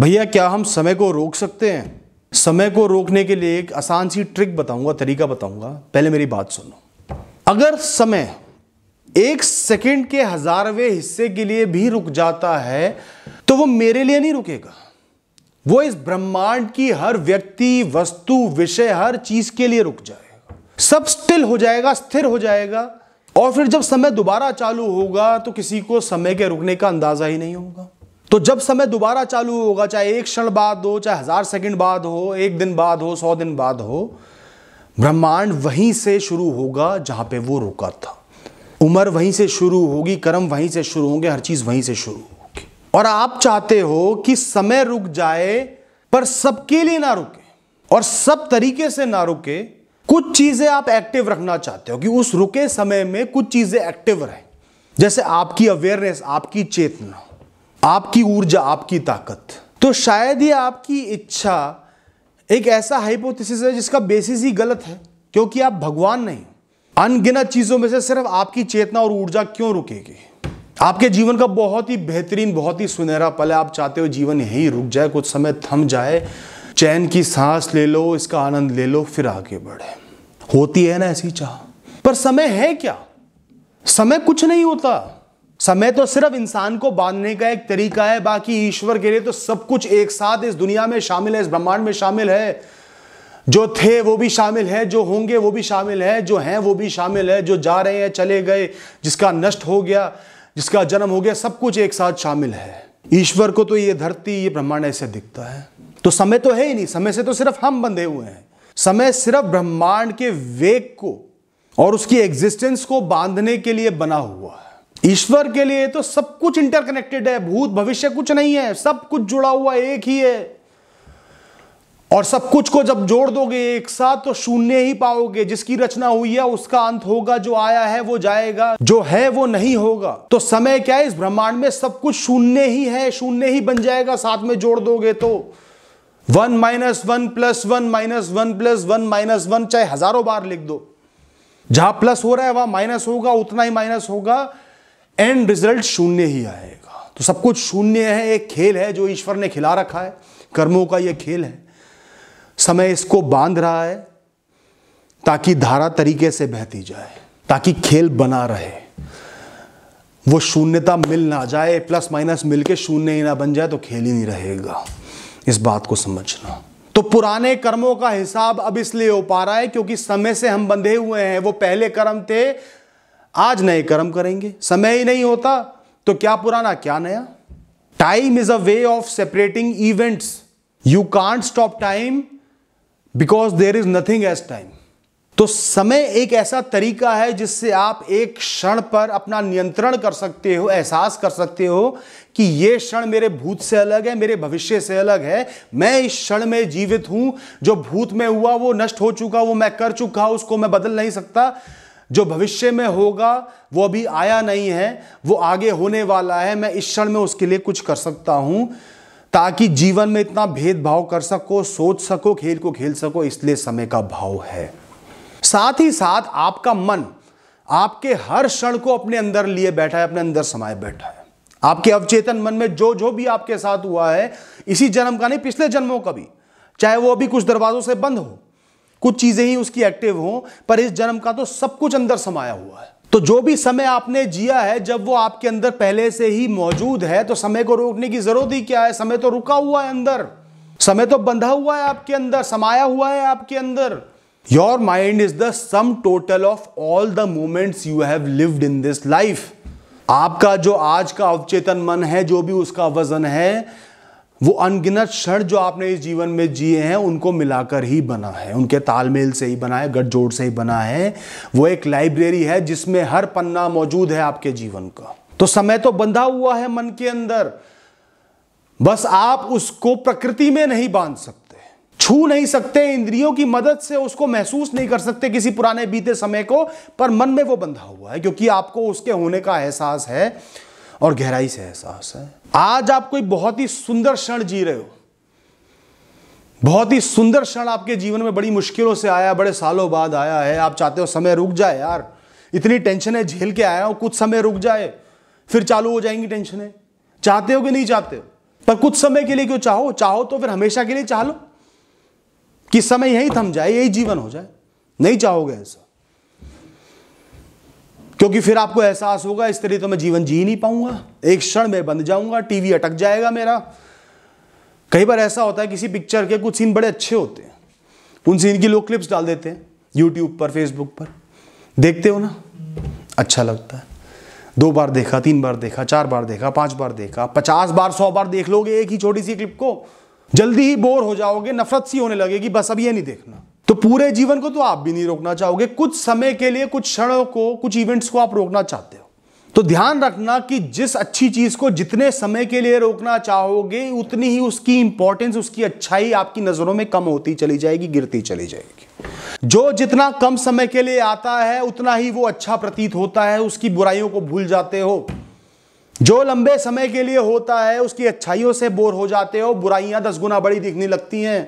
भैया क्या हम समय को रोक सकते हैं समय को रोकने के लिए एक आसान सी ट्रिक बताऊंगा तरीका बताऊंगा पहले मेरी बात सुनो अगर समय एक सेकंड के हजारवें हिस्से के लिए भी रुक जाता है तो वो मेरे लिए नहीं रुकेगा वो इस ब्रह्मांड की हर व्यक्ति वस्तु विषय हर चीज के लिए रुक जाएगा सब स्टिल हो जाएगा स्थिर हो जाएगा और फिर जब समय दोबारा चालू होगा तो किसी को समय के रुकने का अंदाजा ही नहीं होगा तो जब समय दोबारा चालू होगा चाहे एक क्षण बाद हो चाहे हजार सेकंड बाद हो एक दिन बाद हो सौ दिन बाद हो ब्रह्मांड वहीं से शुरू होगा जहां पे वो रुका था उम्र वहीं से शुरू होगी कर्म वहीं से शुरू होंगे हर चीज वहीं से शुरू होगी और आप चाहते हो कि समय रुक जाए पर सबके लिए ना रुके और सब तरीके से ना रुके कुछ चीजें आप एक्टिव रखना चाहते हो कि उस रुके समय में कुछ चीजें एक्टिव रहे जैसे आपकी अवेयरनेस आपकी चेतना आपकी ऊर्जा आपकी ताकत तो शायद ये आपकी इच्छा एक ऐसा हाइपोथेसिस है जिसका बेसिस ही गलत है क्योंकि आप भगवान नहीं अनगिनत चीजों में से सिर्फ आपकी चेतना और ऊर्जा क्यों रुकेगी आपके जीवन का बहुत ही बेहतरीन बहुत ही सुनहरा पल है आप चाहते हो जीवन यही रुक जाए कुछ समय थम जाए चैन की सांस ले लो इसका आनंद ले लो फिर आगे बढ़े होती है ना ऐसी चाह पर समय है क्या समय कुछ नहीं होता समय तो सिर्फ इंसान को बांधने का एक तरीका है बाकी ईश्वर के लिए तो सब कुछ एक साथ इस दुनिया में शामिल है इस ब्रह्मांड में शामिल है जो थे वो भी शामिल है जो होंगे वो भी शामिल है जो हैं वो भी शामिल है जो जा रहे हैं चले गए जिसका नष्ट हो गया जिसका जन्म हो गया सब कुछ एक साथ शामिल है ईश्वर को तो ये धरती ये ब्रह्मांड ऐसे दिखता है तो समय तो है ही नहीं समय से तो सिर्फ हम बंधे हुए हैं समय सिर्फ ब्रह्मांड के वेग को और उसकी एग्जिस्टेंस को बांधने के लिए बना हुआ है ईश्वर के लिए तो सब कुछ इंटरकनेक्टेड है भूत भविष्य कुछ नहीं है सब कुछ जुड़ा हुआ एक ही है और सब कुछ को जब जोड़ दोगे एक साथ तो शून्य ही पाओगे जिसकी रचना हुई है उसका अंत होगा जो आया है वो जाएगा जो है वो नहीं होगा तो समय क्या है इस ब्रह्मांड में सब कुछ शून्य ही है शून्य ही बन जाएगा साथ में जोड़ दोगे तो one minus one plus one minus one plus one minus one चाहे हजारों बार लिख दो जहां प्लस हो रहा है वहां माइनस होगा उतना ही माइनस होगा एंड रिजल्ट शून्य ही आएगा तो सब कुछ शून्य है एक खेल है जो ईश्वर ने खिला रखा है कर्मों का यह खेल है समय इसको बांध रहा है ताकि धारा तरीके से बहती जाए ताकि खेल बना रहे वो शून्यता मिल ना जाए प्लस माइनस मिलके शून्य ही ना बन जाए तो खेल ही नहीं रहेगा इस बात को समझना तो पुराने कर्मों का हिसाब अब इसलिए हो पा रहा है क्योंकि समय से हम बंधे हुए हैं वो पहले कर्म थे आज नए कर्म करेंगे समय ही नहीं होता तो क्या पुराना क्या नया time is a way of separating events you can't stop time because there is nothing as time तो समय एक ऐसा तरीका है जिससे आप एक क्षण पर अपना नियंत्रण कर सकते हो एहसास कर सकते हो कि ये क्षण मेरे भूत से अलग है मेरे भविष्य से अलग है मैं इस क्षण में जीवित हूं जो भूत में हुआ वो नष्ट हो चुका वो मैं कर चुका उसको मैं बदल नहीं सकता जो भविष्य में होगा वो अभी आया नहीं है वो आगे होने वाला है मैं इस क्षण में उसके लिए कुछ कर सकता हूँ ताकि जीवन में इतना भेदभाव कर सको सोच सको खेल को खेल सको इसलिए समय का भाव है साथ ही साथ आपका मन आपके हर क्षण को अपने अंदर लिए बैठा है अपने अंदर समाये बैठा है आपके अवचेतन मन में जो जो भी आपके साथ हुआ है इसी जन्म का नहीं पिछले जन्मों का भी चाहे वो अभी कुछ दरवाजों से बंद हो कुछ चीज़ें ही उसकी एक्टिव हों पर इस जन्म का तो सब कुछ अंदर समाया हुआ है तो जो भी समय आपने जिया है जब वो आपके अंदर पहले से ही मौजूद है तो समय को रोकने की जरूरत ही क्या है समय तो रुका हुआ है अंदर समय तो बंधा हुआ है आपके अंदर समाया हुआ है आपके अंदर your mind is the sum total of all the moments you have lived in this life आपका जो आज का अवचेतन मन है जो भी उसका वजन है वो अनगिनत क्षण जो आपने इस जीवन में जिए हैं उनको मिलाकर ही बना है उनके तालमेल से ही बना है गठजोड़ से ही बना है वो एक लाइब्रेरी है जिसमें हर पन्ना मौजूद है आपके जीवन का तो समय तो बंधा हुआ है मन के अंदर बस आप उसको प्रकृति में नहीं बांध सकते छू नहीं सकते इंद्रियों की मदद से उसको महसूस नहीं कर सकते किसी पुराने बीते समय को पर मन में वो बंधा हुआ है क्योंकि आपको उसके होने का एहसास है और गहराई से एहसास है आज आप कोई बहुत ही सुंदर क्षण जी रहे हो बहुत ही सुंदर क्षण आपके जीवन में बड़ी मुश्किलों से आया बड़े सालों बाद आया है आप चाहते हो समय रुक जाए यार इतनी टेंशन है झेल के आया हो कुछ समय रुक जाए फिर चालू हो जाएंगी टेंशन चाहते हो कि नहीं चाहते हो पर कुछ समय के लिए क्यों चाहो चाहो तो फिर हमेशा के लिए चाह लो कि समय यही थम जाए यही जीवन हो जाए नहीं चाहोगे ऐसा क्योंकि फिर आपको एहसास होगा इस तरह तो मैं जीवन जी नहीं पाऊंगा एक क्षण में बंद जाऊंगा टीवी अटक जाएगा मेरा कई बार ऐसा होता है किसी पिक्चर के कुछ सीन बड़े अच्छे होते हैं उन सीन की लोग क्लिप्स डाल देते हैं यूट्यूब पर फेसबुक पर देखते हो ना अच्छा लगता है दो बार देखा तीन बार देखा चार बार देखा पांच बार देखा पचास बार सौ बार देख लोगे एक ही छोटी सी क्लिप को जल्दी ही बोर हो जाओगे नफरत सी होने लगेगी बस अब ये नहीं देखना पूरे जीवन को तो आप भी नहीं रोकना चाहोगे कुछ समय के लिए कुछ क्षणों को कुछ इवेंट्स को आप रोकना चाहते हो तो ध्यान रखना कि जिस अच्छी चीज को जितने समय के लिए रोकना चाहोगे उतनी ही उसकी इंपॉर्टेंस उसकी अच्छाई आपकी नजरों में कम होती चली जाएगी गिरती चली जाएगी जो जितना कम समय के लिए आता है उतना ही वो अच्छा प्रतीत होता है उसकी बुराइयों को भूल जाते हो जो लंबे समय के लिए होता है उसकी अच्छाइयों से बोर हो जाते हो बुराइयां दस गुना बड़ी दिखने लगती हैं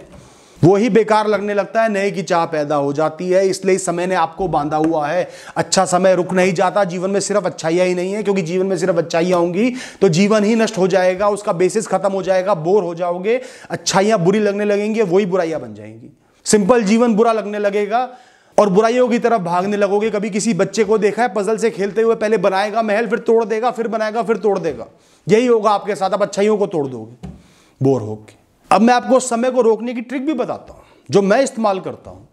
वही बेकार लगने लगता है नए की चाह पैदा हो जाती है इसलिए समय ने आपको बांधा हुआ है अच्छा समय रुक नहीं जाता जीवन में सिर्फ अच्छाइयाँ ही नहीं है क्योंकि जीवन में सिर्फ अच्छाइयाँ होंगी तो जीवन ही नष्ट हो जाएगा उसका बेसिस खत्म हो जाएगा बोर हो जाओगे अच्छाइयाँ बुरी लगने लगेंगी वही बुराइयाँ बन जाएंगी सिंपल जीवन बुरा लगने लगेगा और बुराइयों की तरफ भागने लगोगे कभी किसी बच्चे को देखा है पजल से खेलते हुए पहले बनाएगा महल फिर तोड़ देगा फिर बनाएगा फिर तोड़ देगा यही होगा आपके साथ आप अच्छाइयों को तोड़ दोगे बोर होके अब मैं आपको समय को रोकने की ट्रिक भी बताता हूं जो मैं इस्तेमाल करता हूं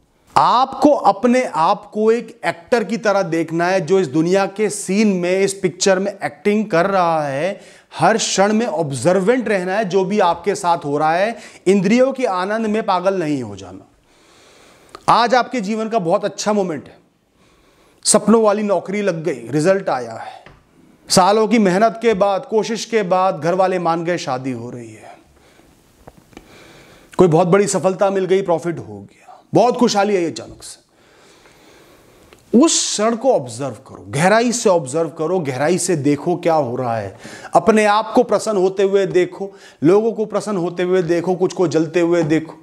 आपको अपने आप को एक एक्टर की तरह देखना है जो इस दुनिया के सीन में इस पिक्चर में एक्टिंग कर रहा है हर क्षण में ऑब्जर्वेंट रहना है जो भी आपके साथ हो रहा है इंद्रियों के आनंद में पागल नहीं हो जाना आज आपके जीवन का बहुत अच्छा मोमेंट है सपनों वाली नौकरी लग गई रिजल्ट आया है सालों की मेहनत के बाद कोशिश के बाद घर वाले मान गए शादी हो रही है कोई बहुत बड़ी सफलता मिल गई प्रॉफिट हो गया बहुत खुशहाली आई अचानक से उस क्षण को ऑब्जर्व करो गहराई से ऑब्जर्व करो गहराई से देखो क्या हो रहा है अपने आप को प्रसन्न होते हुए देखो लोगों को प्रसन्न होते हुए देखो कुछ को जलते हुए देखो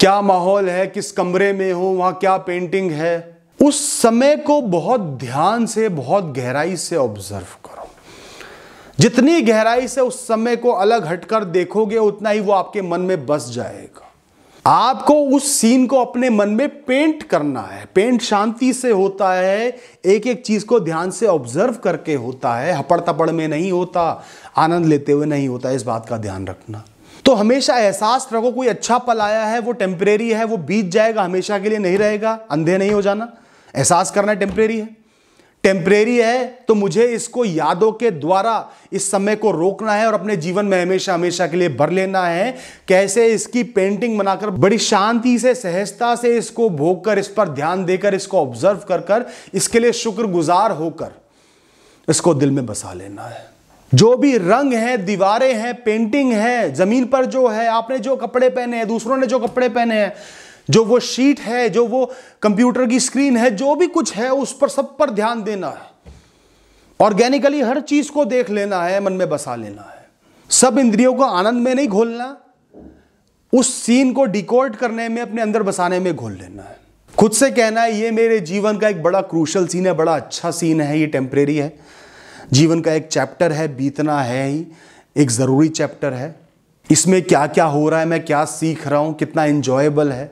क्या माहौल है किस कमरे में हो वहां क्या पेंटिंग है उस समय को बहुत ध्यान से बहुत गहराई से ऑब्जर्व करो जितनी गहराई से उस समय को अलग हटकर देखोगे उतना ही वो आपके मन में बस जाएगा आपको उस सीन को अपने मन में पेंट करना है पेंट शांति से होता है एक एक चीज को ध्यान से ऑब्जर्व करके होता है हपड़ तपड़ में नहीं होता आनंद लेते हुए नहीं होता इस बात का ध्यान रखना तो हमेशा एहसास रखो कोई अच्छा पल आया है वो टेम्परेरी है वो बीत जाएगा हमेशा के लिए नहीं रहेगा अंधे नहीं हो जाना एहसास करना टेम्परेरी है टेम्परेरी है तो मुझे इसको यादों के द्वारा इस समय को रोकना है और अपने जीवन में हमेशा हमेशा के लिए भर लेना है कैसे इसकी पेंटिंग बनाकर बड़ी शांति से सहजता से इसको भोग कर इस पर ध्यान देकर इसको ऑब्जर्व कर कर इसके लिए शुक्रगुजार होकर इसको दिल में बसा लेना है जो भी रंग है दीवारें हैं पेंटिंग है जमीन पर जो है आपने जो कपड़े पहने हैं दूसरों ने जो कपड़े पहने हैं जो वो शीट है जो वो कंप्यूटर की स्क्रीन है जो भी कुछ है उस पर सब पर ध्यान देना है ऑर्गेनिकली हर चीज को देख लेना है मन में बसा लेना है सब इंद्रियों को आनंद में नहीं घोलना उस सीन को डिकोड करने में अपने अंदर बसाने में घोल लेना है खुद से कहना है ये मेरे जीवन का एक बड़ा क्रूशल सीन है बड़ा अच्छा सीन है ये टेम्परेरी है जीवन का एक चैप्टर है बीतना है ही एक ज़रूरी चैप्टर है इसमें क्या क्या हो रहा है मैं क्या सीख रहा हूं कितना इंजॉयबल है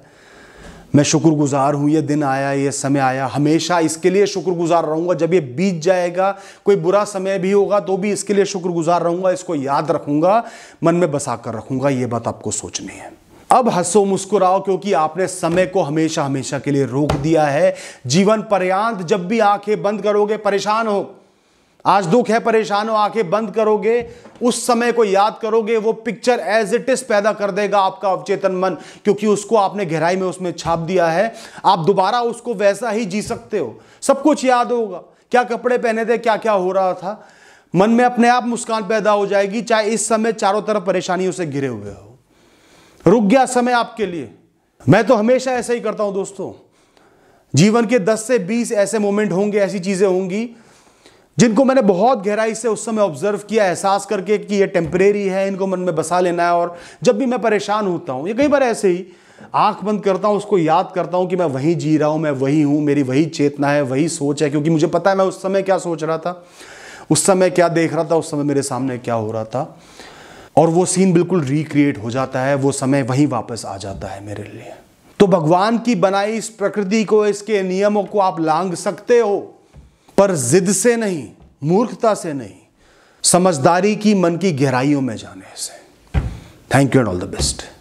मैं शुक्रगुजार हूँ ये दिन आया ये समय आया हमेशा इसके लिए शुक्रगुजार रहूँगा जब ये बीत जाएगा कोई बुरा समय भी होगा तो भी इसके लिए शुक्रगुजार रहूँगा इसको याद रखूँगा मन में बसा कर रखूँगा ये बात आपको सोचनी है अब हंसो मुस्कुराओ क्योंकि आपने समय को हमेशा हमेशा के लिए रोक दिया है जीवन पर्यांत जब भी आंखें बंद करोगे परेशान हो आज दुख है परेशान हो आंखें बंद करोगे उस समय को याद करोगे वो पिक्चर एज इट इज पैदा कर देगा आपका अवचेतन मन क्योंकि उसको आपने गहराई में उसमें छाप दिया है आप दोबारा उसको वैसा ही जी सकते हो सब कुछ याद होगा क्या कपड़े पहने थे क्या क्या हो रहा था मन में अपने आप मुस्कान पैदा हो जाएगी चाहे इस समय चारों तरफ परेशानियों से घिरे हुए हो रुक गया समय आपके लिए मैं तो हमेशा ऐसा ही करता हूं दोस्तों जीवन के 10 से 20 ऐसे मोमेंट होंगे ऐसी चीजें होंगी जिनको मैंने बहुत गहराई से उस समय ऑब्जर्व किया एहसास करके कि ये टेम्परेरी है इनको मन में बसा लेना है और जब भी मैं परेशान होता हूँ ये कई बार ऐसे ही आंख बंद करता हूँ उसको याद करता हूँ कि मैं वहीं जी रहा हूँ मैं वही हूँ मेरी वही चेतना है वही सोच है क्योंकि मुझे पता है मैं उस समय क्या सोच रहा था उस समय क्या देख रहा था उस समय मेरे सामने क्या हो रहा था और वो सीन बिल्कुल रिक्रिएट हो जाता है वो समय वहीं वापस आ जाता है मेरे लिए तो भगवान की बनाई इस प्रकृति को इसके नियमों को आप लांग सकते हो पर जिद से नहीं मूर्खता से नहीं समझदारी की मन की गहराइयों में जाने से thank you and all the best